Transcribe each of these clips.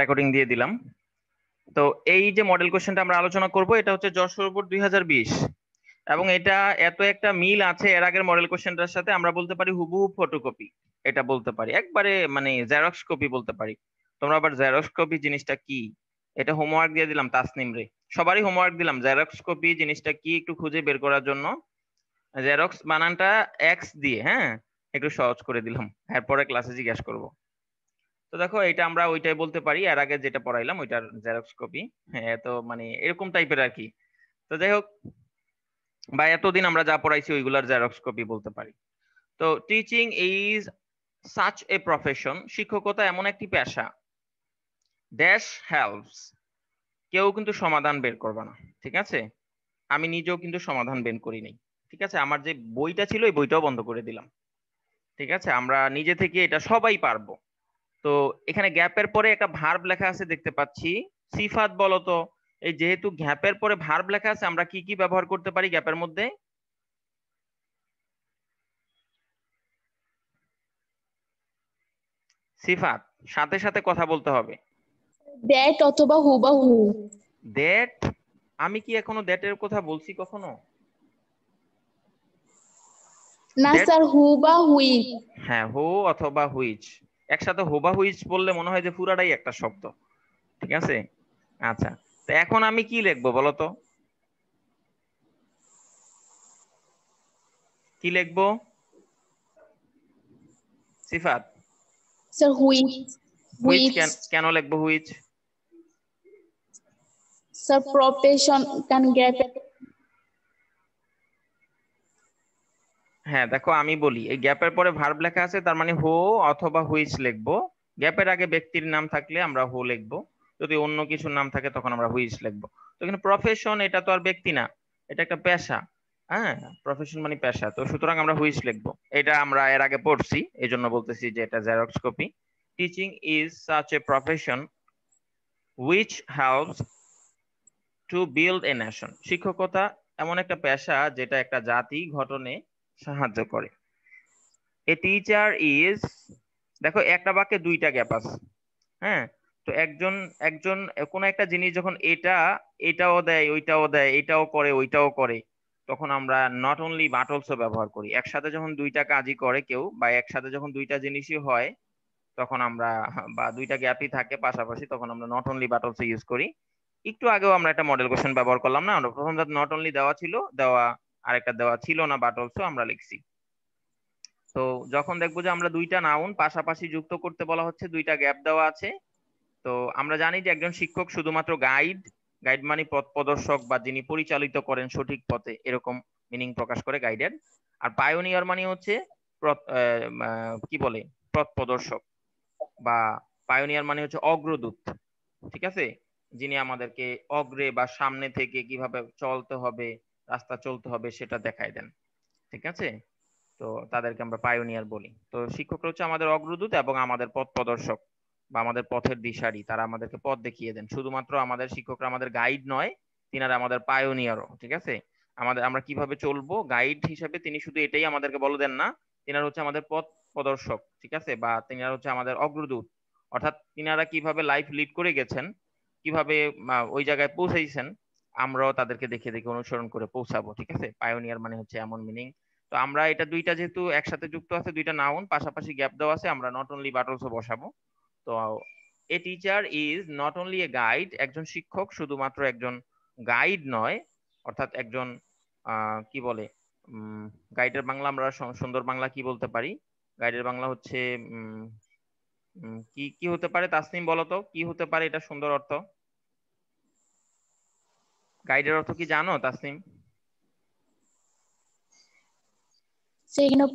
recording দিয়ে দিলাম তো এই যে মডেল কোশ্চেনটা আমরা আলোচনা করব এটা হচ্ছে যশোর বোর্ড দুই এবং এটা এত একটা মিল আছে এর আগের মডেল কোশ্চেনটার সাথে আমরা বলতে পারি হুবহু ফটোকপি এটা বলতে পারি একবারে মানে জেরক্স কপি বলতে পারি তোমরা আবার জেরক্স কপি জিনিসটা কি এটা হোমওয়ার্ক দিয়ে দিলাম তাসনিম রে সবারই হোমওয়ার্ক দিলাম জেরক্স কপি জিনিসটা কি একটু খুঁজে বের করার জন্য জেরক্স বানানটা এক্স দিয়ে হ্যাঁ একটু সহজ করে দিলাম এরপরে ক্লাসে জিজ্ঞাসা করবো তো দেখো এটা আমরা ওইটাই বলতে পারি এর আগে যেটা পড়াইলাম ওইটার জেরক্স কপি হ্যাঁ তো মানে এরকম টাইপের আর কি তো যাই হোক বা এতদিন আমরা যা পড়াইছি ওইগুলার জেরক্স কপি বলতে পারি তো teaching is such a profession শিক্ষকতা এমন একটি পেশা ড্যাশ হেল্পস কেউ কিন্তু সমাধান বের করবে না ঠিক আছে আমি নিজেও কিন্তু সমাধান বের করি নাই ঠিক আছে আমার যে বইটা ছিল ওই বইটাও বন্ধ করে দিলাম ঠিক আছে আমরা নিজে থেকে এটা সবাই পারবো তো এখানে গ্যাপের পরে একটা ভার্ব লেখা আছে দেখতে পাচ্ছি সিফাত বলতো এই যেহেতু গ্যাপের পরে ভার্ব লেখা আছে আমরা কি কি ব্যবহার করতে পারি গ্যাপের মধ্যে সিফাত সাথে সাথে কথা বলতে হবে দ্যাট অথবা হুবাহু দ্যাট আমি কি এখনো দ্যাটের কথা বলছি কখনো না স্যার হু বা হুইচ হ্যাঁ হু অথবা হুইচ একসাথে হোবা হুইচ বললে মনে হয় যে পুরাটাই একটা শব্দ ঠিক আছে আচ্ছা তো এখন আমি কি লিখবো বলো তো কি লিখবো সিফাত স্যার হুইচ হুইচ কেন লিখবো which sir profession can get হ্যাঁ দেখো আমি বলি এই গ্যাপের পরে ভার্ব লেখা আছে তার মানে হো অথবা হুইচ লিখবো গ্যাপের আগে ব্যক্তির নাম থাকলে আমরা হো লিখবো যদি অন্য কিছুর নাম থাকে তখন আমরা হুইচ লিখবো তো এখানে প্রফেশন এটা তো আর ব্যক্তি না এটা একটা পেশা হ্যাঁ প্রফেশন মানে পেশা তো সুতরাং আমরা হুইচ লিখবো এটা আমরা এর আগে পড়ছি এই জন্য বলতেছি যে এটা xerox copy teaching is such a profession which helps to build a nation শিক্ষকতা এমন একটা পেশা যেটা একটা জাতি গঠনে সাহায্য করে এ টিচার ইজ দেখো একটা বাক্যে দুইটা গ্যাপ আছে হ্যাঁ তো একজন একজন কোন একটা জিনিস যখন এটা এটাও দেয় ওইটাও দেয় এটাও করে ওইটাও করে তখন আমরা নট অনলি বাট অলসো ব্যবহার করি একসাথে যখন দুইটা কাজই করে কেউ বা একসাথে যখন দুইটা জিনিসই হয় তখন আমরা বা দুইটা গ্যাপই থাকে পাশাপাশি তখন আমরা not only but also use করি একটু আগেও আমরা একটা মডেল কোশ্চেন ব্যবহার করলাম না আমরা প্রথম নট অনলি দেওয়া ছিল দেওয়া আরেকটা দেওয়া ছিল না বাট অলসো আমরা লিখছি তো যখন দেখবো যে আমরা দুইটা নাউন পাশাপাশি যুক্ত করতে বলা হচ্ছে দুইটা গ্যাপ দেওয়া আছে তো আমরা জানি যে একজন শিক্ষক শুধুমাত্র গাইড গাইড মানে পথ প্রদর্শক বা যিনি পরিচালিত করেন সঠিক পথে এরকম মিনিং প্রকাশ করে গাইডের আর পায়োনিয়ার মানে হচ্ছে কি বলে পথ প্রদর্শক বা পায়োনিয়ার মানে হচ্ছে অগ্রদূত ঠিক আছে যিনি আমাদেরকে অগ্রে বা সামনে থেকে কিভাবে চলতে হবে রাস্তা চলতে হবে সেটা দেখাই দেন ঠিক আছে তো তাদেরকে আমরা পায়োনিয়ার বলি তো শিক্ষকরা হচ্ছে আমাদের অগ্রদূত এবং আমাদের পথ প্রদর্শক বা আমাদের পথের দিশারি তারা আমাদেরকে পথ দেখিয়ে দেন শুধুমাত্র আমাদের শিক্ষকরা আমাদের গাইড নয় তিনারা আমাদের পায়োনিয়ারও ঠিক আছে আমাদের আমরা কিভাবে চলবো গাইড হিসেবে তিনি শুধু এটাই আমাদেরকে বলে দেন না তিনারা হচ্ছে আমাদের পথ প্রদর্শক ঠিক আছে বা তিনারা হচ্ছে আমাদের অগ্রদূত অর্থাৎ তিনারা কিভাবে লাইফ লিড করে গেছেন কিভাবে ওই জায়গায় পৌঁছেছেন আমরাও তাদেরকে দেখে দেখে অনুসরণ করে পৌঁছাবো ঠিক আছে পায়োনিয়ার মানে হচ্ছে এমন মিনিং তো আমরা এটা দুইটা যেহেতু একসাথে যুক্ত আছে দুইটা নাউন পাশাপাশি গ্যাপ দেওয়া আছে আমরা নট অনলি বাটলসও বসাবো তো a teacher is not only a guide একজন শিক্ষক শুধুমাত্র একজন গাইড নয় অর্থাৎ একজন কি বলে গাইডের বাংলা আমরা সুন্দর বাংলা কি বলতে পারি গাইডের বাংলা হচ্ছে কি কি হতে পারে তাসনিম বলতো কি হতে পারে এটা সুন্দর অর্থ গাইডের অর্থ কি জানো তাসিম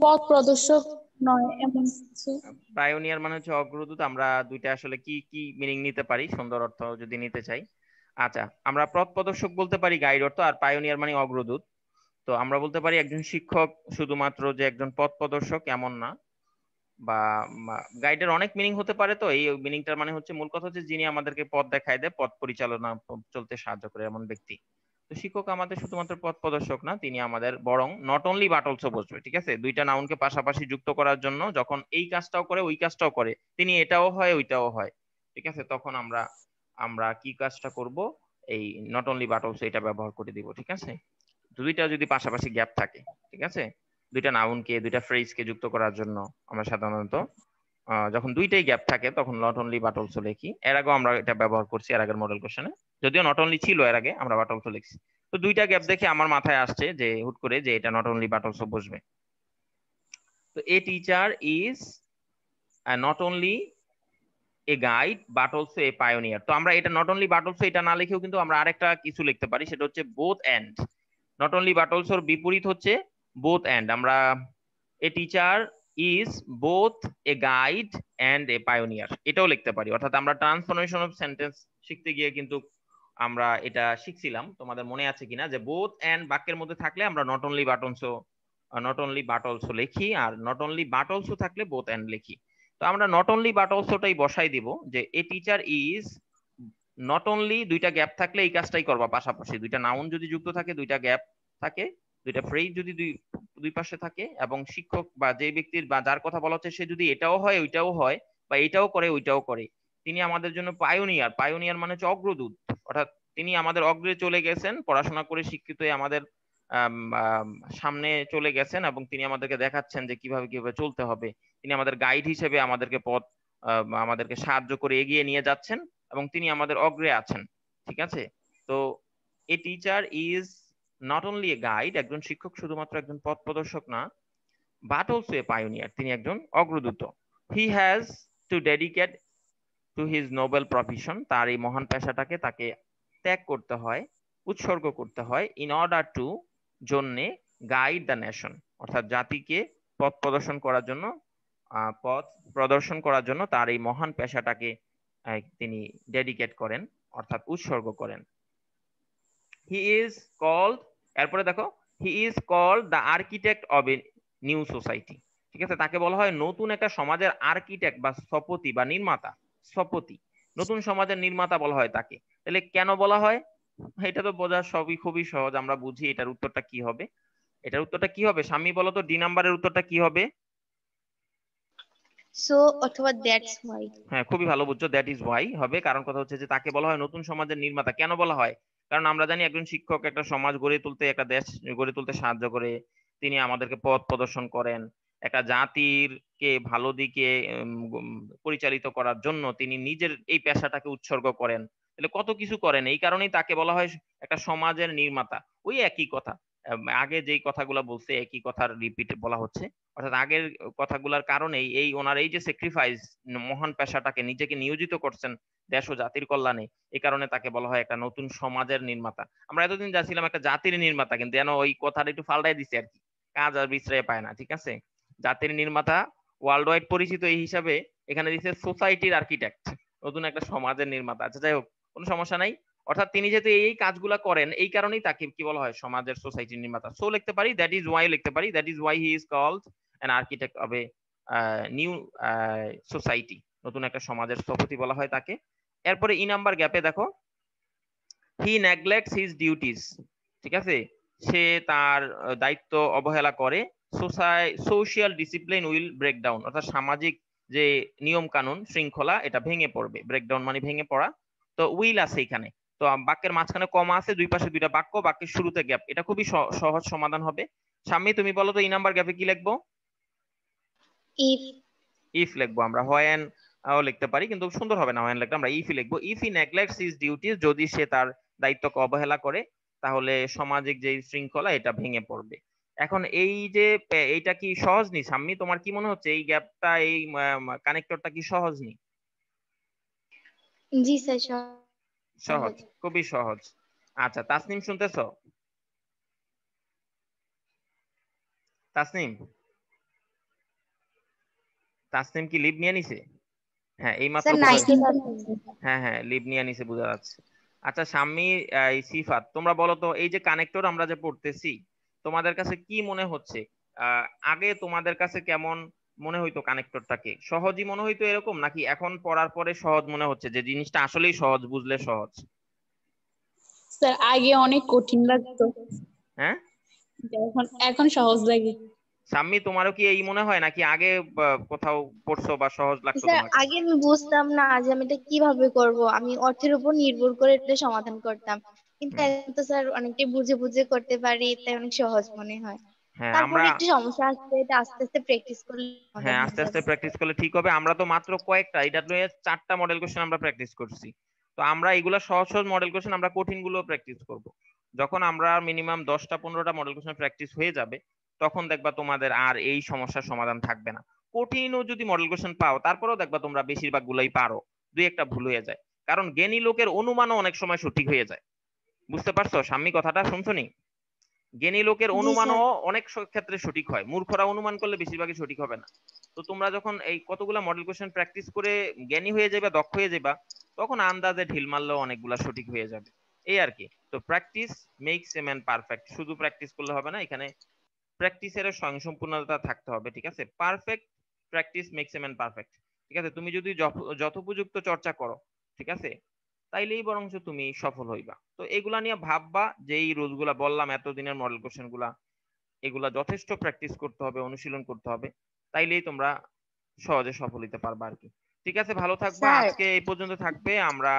পথ প্রদর্শক নয় এমন কিছু পায়োনিয়ার মানে হচ্ছে অগ্রদূত আমরা দুইটা আসলে কি কি মিনিং নিতে পারি সুন্দর অর্থ যদি নিতে চাই আচ্ছা আমরা পথ প্রদর্শক বলতে পারি গাইড অর্থ আর পায়োনিয়ার মানে অগ্রদূত তো আমরা বলতে পারি একজন শিক্ষক শুধুমাত্র যে একজন পথ প্রদর্শক এমন না বা গাইডের অনেক মিনিং হতে পারে তো এই মিনিংটার মানে হচ্ছে মূল কথা হচ্ছে যিনি আমাদেরকে পথ দেখায় দেয় পথ পরিচালনা চলতে সাহায্য করে এমন ব্যক্তি তো শিক্ষক আমাদের শুধুমাত্র পথ প্রদর্শক না তিনি আমাদের বরং নট অনলি বাট অলসো বসবে ঠিক আছে দুইটা নাউনকে পাশাপাশি যুক্ত করার জন্য যখন এই কাজটাও করে ওই কাজটাও করে তিনি এটাও হয় ওইটাও হয় ঠিক আছে তখন আমরা আমরা কি কাজটা করব এই নট অনলি বাট অলসো এটা ব্যবহার করে দিব ঠিক আছে দুইটা যদি পাশাপাশি গ্যাপ থাকে ঠিক আছে দুইটা নাউনকে দুইটা ফ্রেজকে যুক্ত করার জন্য আমরা সাধারণত যখন দুইটাই গ্যাপ থাকে তখন নট অনলি বাট অলসো লিখি এর আগেও আমরা এটা ব্যবহার করছি এর আগের মডেল কোশ্চেনে যদিও নট অনলি ছিল এর আগে আমরা বাট অলসো লিখছি তো দুইটা গ্যাপ দেখে আমার মাথায় আসছে যে হুট করে যে এটা নট অনলি বাট অলসো বসবে তো a teacher is not only a guide but also a pioneer তো আমরা এটা নট অনলি বাট অলসো এটা না লিখেও কিন্তু আমরা আরেকটা কিছু লিখতে পারি সেটা হচ্ছে both and not only but অলসোর বিপরীত হচ্ছে বোথ অ্যান্ড আমরা a teacher is both a guide and a pioneer এটাও লিখতে পারি অর্থাৎ আমরা ট্রান্সফরমেশন অফ সেন্টেন্স শিখতে গিয়ে কিন্তু আমরা এটা শিখছিলাম তোমাদের মনে আছে কিনা যে বোথ অ্যান্ড বাক্যের মধ্যে থাকলে আমরা not only but also not only but also লিখি আর নট অনলি বাট অলসো থাকলে বোথ অ্যান্ড লিখি তো আমরা নট অনলি বাট অলসোটাই বসাই দিব যে a teacher is not only দুইটা গ্যাপ থাকলে এই কাজটাই করবা পাশাপাশি দুইটা নাউন যদি যুক্ত থাকে দুইটা গ্যাপ থাকে দুইটা ফ্রেজ যদি দুই দুই পাশে থাকে এবং শিক্ষক বা যে ব্যক্তির বা যার কথা বলা হচ্ছে সে যদি এটাও হয় ওইটাও হয় বা এটাও করে ওইটাও করে তিনি আমাদের জন্য পায়োনিয়ার পায়োনিয়ার মানে হচ্ছে অগ্রদূত অর্থাৎ তিনি আমাদের অগ্রে চলে গেছেন পড়াশোনা করে শিক্ষিত হয়ে আমাদের সামনে চলে গেছেন এবং তিনি আমাদেরকে দেখাচ্ছেন যে কিভাবে কিভাবে চলতে হবে তিনি আমাদের গাইড হিসেবে আমাদেরকে পথ আমাদেরকে সাহায্য করে এগিয়ে নিয়ে যাচ্ছেন এবং তিনি আমাদের অগ্রে আছেন ঠিক আছে তো a teacher is not only a guide একজন শিক্ষক শুধুমাত্র একজন পথ প্রদর্শক না বাট অলসো এ পায়োনিয়ার তিনি একজন অগ্রদূত he has to dedicate to his noble profession তার এই মহান পেশাটাকে তাকে ত্যাগ করতে হয় উৎসর্গ করতে হয় ইন অর্ডার টু জন্যে গাইড দ্য নেশন অর্থাৎ জাতিকে পথ প্রদর্শন করার জন্য পথ প্রদর্শন করার জন্য তার এই মহান পেশাটাকে তিনি ডেডিকেট করেন অর্থাৎ উৎসর্গ করেন হি ইজ কল্ড এরপরে দেখো he is call the architect of a new society ঠিক আছে তাকে বলা হয় নতুন একটা সমাজের আর্কিটেক্ট বা স্থপতি বা নির্মাতা স্থপতি নতুন সমাজের নির্মাতা বলা হয় তাকে তাহলে কেন বলা হয় এটা তো বোঝা সবই খুবই সহজ আমরা বুঝি এটার উত্তরটা কি হবে এটার উত্তরটা কি হবে স্বামী বলো তো ডি নাম্বারের উত্তরটা কি হবে সো অথবা দ্যাটস হোয়াই হ্যাঁ খুবই ভালো বুঝছো দ্যাট ইজ হোয়াই হবে কারণ কথা হচ্ছে যে তাকে বলা হয় নতুন সমাজের নির্মাতা কেন বলা হয় কারণ আমরা জানি একজন শিক্ষক একটা সমাজ গড়ে তুলতে একটা দেশ গড়ে তুলতে সাহায্য করে তিনি আমাদেরকে পথ প্রদর্শন করেন একটা জাতির কে ভালো দিকে পরিচালিত করার জন্য তিনি নিজের এই পেশাটাকে উৎসর্গ করেন তাহলে কত কিছু করেন এই কারণেই তাকে বলা হয় একটা সমাজের নির্মাতা ওই একই কথা আগে যেই কথাগুলো বলছে একই কথার রিপিট বলা হচ্ছে অর্থাৎ আগের কথাগুলোর কারণেই এই ওনার এই যে স্যাক্রিফাইস মহান পেশাটাকে নিজেকে নিয়োজিত করছেন দেশ ও জাতির কল্যাণে এ কারণে তাকে বলা হয় একটা নতুন সমাজের নির্মাতা আমরা এতদিন যাচ্ছিলাম একটা জাতির নির্মাতা কিন্তু যেন ওই কথাটা একটু ফাল্টাই দিছে আর কি কাজ আর বিশ্রয় পায় না ঠিক আছে জাতির নির্মাতা ওয়ার্ল্ড ওয়াইড পরিচিত এই হিসাবে এখানে দিচ্ছে সোসাইটির আর্কিটেক্ট নতুন একটা সমাজের নির্মাতা আচ্ছা যাই হোক কোনো সমস্যা নাই অর্থাৎ তিনি যেহেতু এই কাজগুলো করেন এই কারণেই তাকে কি বলা হয় সমাজের সোসাইটির নির্মাতা সো লিখতে পারি দ্যাট ইজ ওয়াই লিখতে পারি that is why he is called an architect of a new society নতুন একটা সমাজের স্থপতি বলা হয় তাকে এরপরে ই নাম্বার গ্যাপে দেখো হি নেগলেক্টস হিজ ডিউটিস ঠিক আছে সে তার দায়িত্ব অবহেলা করে সোসাই সোশিয়াল ডিসিপ্লিন উইল ব্রেকডাউন অর্থাৎ সামাজিক যে নিয়ম কানুন শৃঙ্খলা এটা ভেঙে পড়বে ব্রেকডাউন মানে ভেঙে পড়া তো উইল আছে এখানে তো বাক্যের মাঝখানে কমা আছে দুই পাশে দুইটা বাক্য বাক্যের শুরুতে গ্যাপ এটা খুবই সহজ সমাধান হবে সামনে তুমি বলো তো এই নাম্বার গ্যাপে কি লিখবো ইফ ইফ লিখবো আমরা হোয়েন লিখতে পারি কিন্তু সুন্দর হবে না হোয়েন লিখতে আমরা ইফ লিখবো if he neglects his duties যদি সে তার দায়িত্বকে অবহেলা করে তাহলে সামাজিক যে শৃঙ্খলা এটা ভেঙে পড়বে এখন এই যে এইটা কি সহজ নি সাম্মি তোমার কি মনে হচ্ছে এই গ্যাপটা এই কানেক্টরটা কি সহজ নি জি স্যার সহজ খুবই সহজ আচ্ছা তাসনিম শুনতেছ তাসনিম তাসনিম কি লিভ নিয়ে নিছে হ্যাঁ এই মাত্র হ্যাঁ হ্যাঁ লিভ নিয়ে নিছে বোঝা যাচ্ছে আচ্ছা সাম্মি সিফাত তোমরা বলো তো এই যে কানেক্টর আমরা যে পড়তেছি তোমাদের কাছে কি মনে হচ্ছে আগে তোমাদের কাছে কেমন মনে হইতো কানেক্টরটাকে সহজই মনে হইতো এরকম নাকি এখন পড়ার পরে সহজ মনে হচ্ছে যে জিনিসটা আসলেই সহজ বুঝলে সহজ স্যার আগে অনেক কঠিন লাগতো হ্যাঁ এখন এখন সহজ লাগে সাম্মি তোমারও কি এই মনে হয় নাকি আগে কোথাও পড়ছো বা সহজ লাগতো তোমার আগে আমি বুঝতাম না যে আমি এটা কিভাবে করব আমি অর্থের উপর নির্ভর করে এটা সমাধান করতাম কিন্তু এখন তো স্যার অনেকটাই বুঝে বুঝে করতে পারি তাই অনেক সহজ মনে হয় হ্যাঁ, হ্যাঁ আস্তে আস্তে প্র্যাকটিস করলে ঠিক হবে আমরা তো মাত্র কয়েকটা এটা নিয়ে চারটা মডেল কোশ্চেন আমরা প্র্যাকটিস করছি তো আমরা এগুলো সহজ সহজ মডেল কোশ্চেন আমরা কঠিন গুলো প্র্যাকটিস করব যখন আমরা মিনিমাম দশটা পনেরোটা মডেল কোশ্চেন প্র্যাকটিস হয়ে যাবে তখন দেখবা তোমাদের আর এই সমস্যার সমাধান থাকবে না কঠিনও যদি মডেল কোশ্চেন পাও তারপরেও দেখবা তোমরা বেশিরভাগ গুলোই পারো দুই একটা ভুল হয়ে যায় কারণ জ্ঞানী লোকের অনুমানও অনেক সময় সঠিক হয়ে যায় বুঝতে পারছো সাম্মি কথাটা শুনছো নি জ্ঞানী লোকের অনুমানও অনেক ক্ষেত্রে সঠিক হয় মূর্খরা অনুমান করলে বেশিরভাগই সঠিক হবে না তো তোমরা যখন এই কতগুলা মডেল কোশ্চেন প্র্যাকটিস করে জ্ঞানী হয়ে যাবে দক্ষ হয়ে যাবে তখন আন্দাজে ঢিল মারলেও অনেকগুলা সঠিক হয়ে যাবে এই আর কি তো practice makes a man perfect শুধু প্র্যাকটিস করলে হবে না এখানে প্র্যাকটিসের স্বয়ংসম্পূর্ণতা থাকতে হবে ঠিক আছে perfect practice makes a man perfect ঠিক আছে তুমি যদি যথোপযুক্ত চর্চা করো ঠিক আছে তাইলেই বরং তুমি সফল হইবা তো এগুলা নিয়ে ভাববা যে যেই গুলা বললাম এতদিনের মডেল কোশ্চেন গুলা এগুলা যথেষ্ট প্র্যাকটিস করতে হবে অনুশীলন করতে হবে তাইলেই তোমরা সহজে সফল হইতে পারবা আর কি ঠিক আছে ভালো থাকবা আজকে এই পর্যন্ত থাকবে আমরা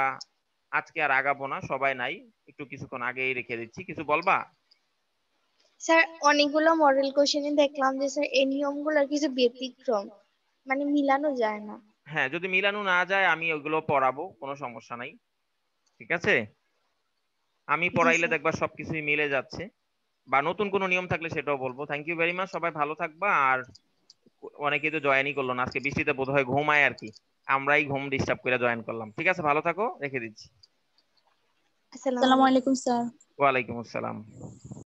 আজকে আর আগাবো না সবাই নাই একটু কিছুক্ষণ আগেই রেখে দিচ্ছি কিছু বলবা স্যার অনেকগুলো মডেল কোশ্চেনই দেখলাম যে স্যার এই নিয়মগুলোর কিছু ব্যতিক্রম মানে মিলানো যায় না হ্যাঁ যদি মিলানো না যায় আমি ওগুলো পড়াবো কোনো সমস্যা নাই ঠিক আছে আমি পড়াইলে দেখবা সবকিছুই মিলে যাচ্ছে বা নতুন কোনো নিয়ম থাকলে সেটাও বলবো থ্যাংক ইউ ভেরি মাচ সবাই ভালো থাকবা আর অনেকে তো জয়েনই করলো না আজকে বৃষ্টিতে বোধ হয় ঘুমায় আর কি আমরাই ঘুম ডিস্টার্ব করে জয়েন করলাম ঠিক আছে ভালো থাকো রেখে দিচ্ছি আসসালামু আলাইকুম স্যার ওয়া আলাইকুম আসসালাম